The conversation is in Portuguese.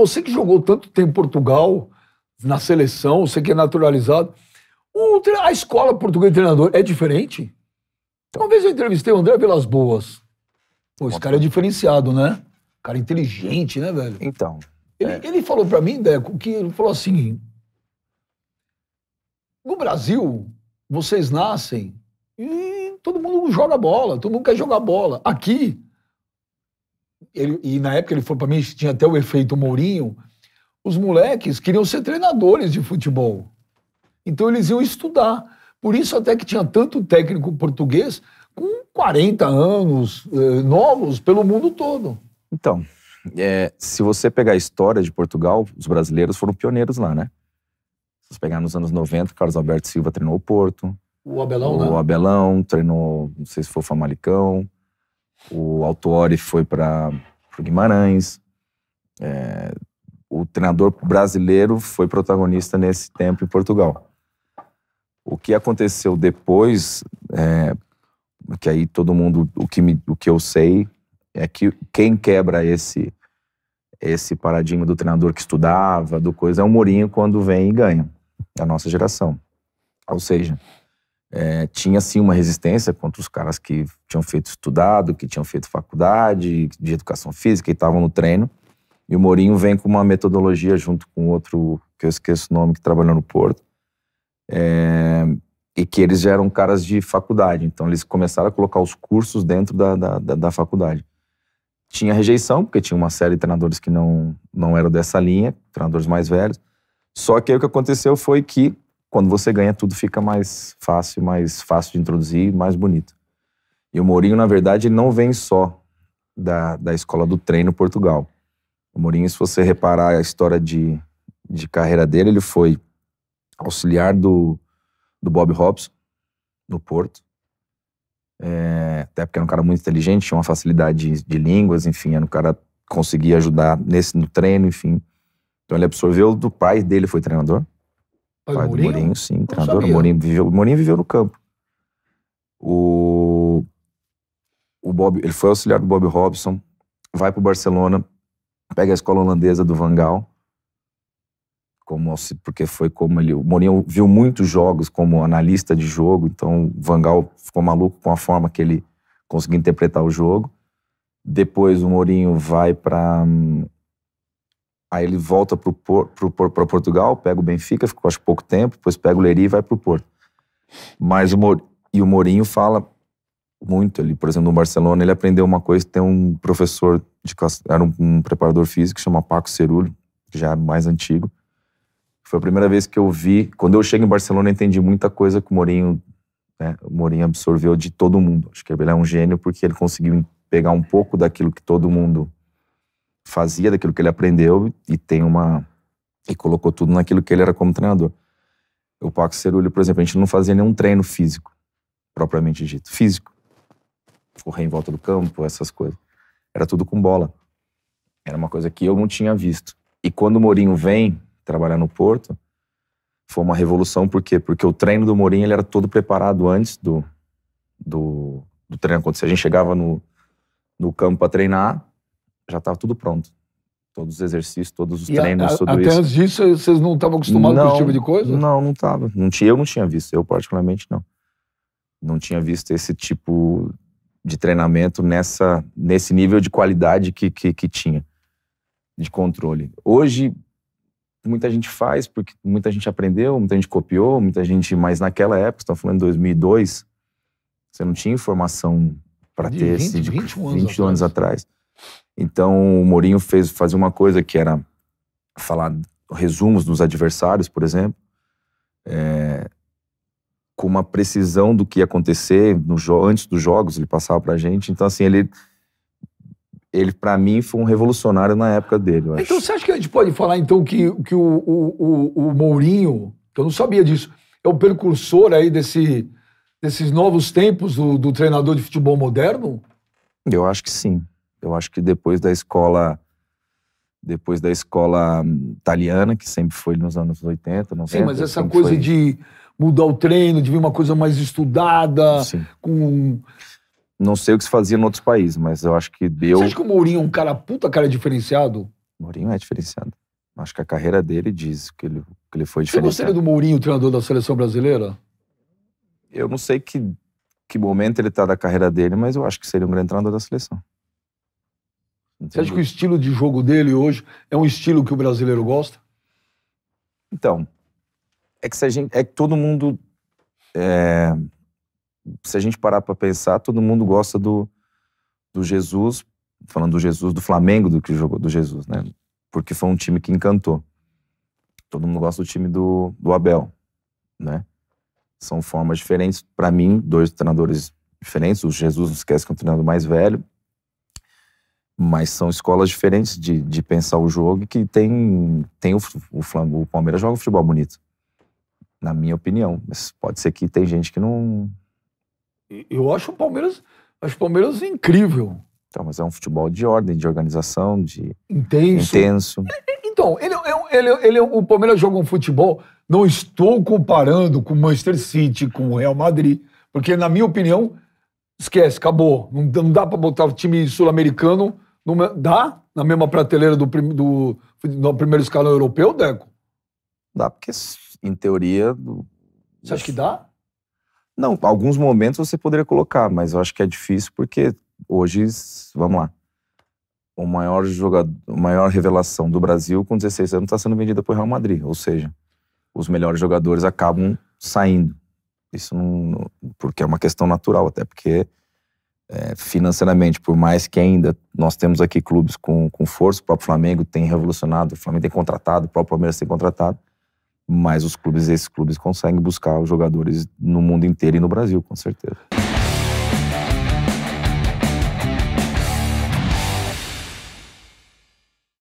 Você que jogou tanto tempo em Portugal, na seleção, você que é naturalizado, o, a escola portuguesa de treinador é diferente? Uma vez eu entrevistei o André Vilas Boas. Pô, esse cara é diferenciado, né? Cara inteligente, né, velho? Então. Ele, é. ele falou para mim, Deco, que ele falou assim: no Brasil, vocês nascem e todo mundo joga bola, todo mundo quer jogar bola. Aqui, ele, e na época ele falou para mim, tinha até o efeito Mourinho, os moleques queriam ser treinadores de futebol. Então eles iam estudar. Por isso até que tinha tanto técnico português com 40 anos, eh, novos, pelo mundo todo. Então, é, se você pegar a história de Portugal, os brasileiros foram pioneiros lá, né? Se você pegar nos anos 90, Carlos Alberto Silva treinou o Porto. O Abelão, O né? Abelão treinou, não sei se foi o Famalicão. O Autuori foi para o Guimarães. É, o treinador brasileiro foi protagonista nesse tempo em Portugal. O que aconteceu depois, é, que aí todo mundo, o que, me, o que eu sei, é que quem quebra esse esse paradigma do treinador que estudava, do coisa, é o Mourinho quando vem e ganha, da nossa geração. Ou seja, é, tinha sim uma resistência contra os caras que tinham feito estudado, que tinham feito faculdade de educação física e estavam no treino. E o Mourinho vem com uma metodologia junto com outro, que eu esqueço o nome, que trabalhou no Porto. É, e que eles já eram caras de faculdade. Então eles começaram a colocar os cursos dentro da, da, da, da faculdade. Tinha rejeição, porque tinha uma série de treinadores que não, não eram dessa linha, treinadores mais velhos. Só que aí o que aconteceu foi que quando você ganha, tudo fica mais fácil, mais fácil de introduzir, mais bonito. E o Mourinho, na verdade, ele não vem só da, da escola do treino Portugal. O Mourinho, se você reparar a história de, de carreira dele, ele foi auxiliar do, do Bob Robson no Porto. É, até porque era um cara muito inteligente, tinha uma facilidade de, de línguas, enfim, era um cara que conseguia ajudar nesse no treino, enfim. Então ele absorveu do pai dele, foi treinador. Pai, pai do Mourinho? Mourinho, sim, treinador. O Mourinho, viveu, o Mourinho viveu no campo. O, o Bob, ele foi auxiliar do Bob Robson, vai para o Barcelona, pega a escola holandesa do Vangal, como porque foi como ele, o Mourinho viu muitos jogos como analista de jogo, então o Vangal ficou maluco com a forma que ele conseguiu interpretar o jogo. Depois o Mourinho vai para hum, Aí ele volta para Portugal, pega o Benfica, ficou acho pouco tempo, depois pega o Leri e vai para o Porto. Mas o Mor e o Mourinho fala muito ali, por exemplo, no Barcelona ele aprendeu uma coisa, tem um professor de era um, um preparador físico chama Paco Cerulho, que já é mais antigo. Foi a primeira vez que eu vi, quando eu cheguei em Barcelona eu entendi muita coisa que o Mourinho, né, o Mourinho absorveu de todo mundo. Acho que ele é um gênio porque ele conseguiu pegar um pouco daquilo que todo mundo fazia, daquilo que ele aprendeu e tem uma e colocou tudo naquilo que ele era como treinador. O Paco Cerulho, por exemplo, a gente não fazia nenhum treino físico, propriamente dito, físico. Correr em volta do campo, essas coisas. Era tudo com bola. Era uma coisa que eu não tinha visto. E quando o Mourinho vem trabalhar no Porto, foi uma revolução, por quê? Porque o treino do Mourinho ele era todo preparado antes do, do, do treino acontecer. A gente chegava no, no campo para treinar, já estava tudo pronto. Todos os exercícios, todos os e treinos, a, a, tudo até isso. Até antes disso, vocês não estavam acostumados não, com esse tipo de coisa? Não, não estava. Não tinha, eu não tinha visto, eu particularmente não. Não tinha visto esse tipo de treinamento nessa, nesse nível de qualidade que, que, que tinha, de controle. Hoje, muita gente faz, porque muita gente aprendeu, muita gente copiou, muita gente. Mas naquela época, estamos falando de 2002, você não tinha informação para ter 20, esse. De, 20 anos, anos atrás. atrás. Então o Mourinho fez fazer uma coisa que era falar resumos dos adversários, por exemplo, é, com uma precisão do que ia acontecer no, antes dos jogos, ele passava pra gente. Então, assim, ele ele para mim foi um revolucionário na época dele. Então você acha que a gente pode falar então que, que o, o, o, o Mourinho, que eu não sabia disso, é o precursor aí desse, desses novos tempos do, do, treinador de futebol moderno? Eu acho que sim. Eu acho que depois da escola depois da escola hum, italiana, que sempre foi nos anos 80, 90. Sim, mas essa coisa foi... de mudar o treino, de vir uma coisa mais estudada, Sim. com... Não sei o que se fazia em outros países, mas eu acho que deu... Você acha que o Mourinho é um cara puta, cara diferenciado? Mourinho é diferenciado. Acho que a carreira dele diz que ele, que ele foi diferenciado. Você gostaria do Mourinho, treinador da seleção brasileira? Eu não sei que, que momento ele está da carreira dele, mas eu acho que seria um grande treinador da seleção. Entendi. Você acha que o estilo de jogo dele hoje é um estilo que o brasileiro gosta? Então, é que se a gente, é que todo mundo é, se a gente parar para pensar, todo mundo gosta do, do Jesus, falando do Jesus do Flamengo do que jogou do Jesus, né? Porque foi um time que encantou. Todo mundo gosta do time do, do Abel, né? São formas diferentes. Para mim, dois treinadores diferentes. O Jesus, não esquece que é um treinador mais velho mas são escolas diferentes de, de pensar o jogo que tem, tem o, o, o Palmeiras joga um futebol bonito. Na minha opinião. Mas pode ser que tem gente que não. Eu acho o Palmeiras. Acho o Palmeiras incrível. Então, mas é um futebol de ordem, de organização, de. Intenso. Intenso. É, é, então, ele, é, ele, ele, ele, o Palmeiras joga um futebol. Não estou comparando com o Manchester City, com o Real Madrid. Porque, na minha opinião, esquece, acabou. Não, não dá para botar o time sul-americano dá? Na mesma prateleira do, prim, do, do primeiro escalão europeu, Deco? Dá, porque em teoria. Você acha que dá? Não, alguns momentos você poderia colocar, mas eu acho que é difícil porque hoje, vamos lá, o maior jogador, a maior revelação do Brasil com 16 anos está sendo vendida para o Real Madrid, ou seja, os melhores jogadores acabam saindo. Isso não, porque é uma questão natural, até porque é, financeiramente, por mais que ainda nós temos aqui clubes com, com força, o próprio Flamengo tem revolucionado, o Flamengo tem contratado, o próprio Palmeiras tem contratado, mas os clubes, esses clubes conseguem buscar os jogadores no mundo inteiro e no Brasil, com certeza.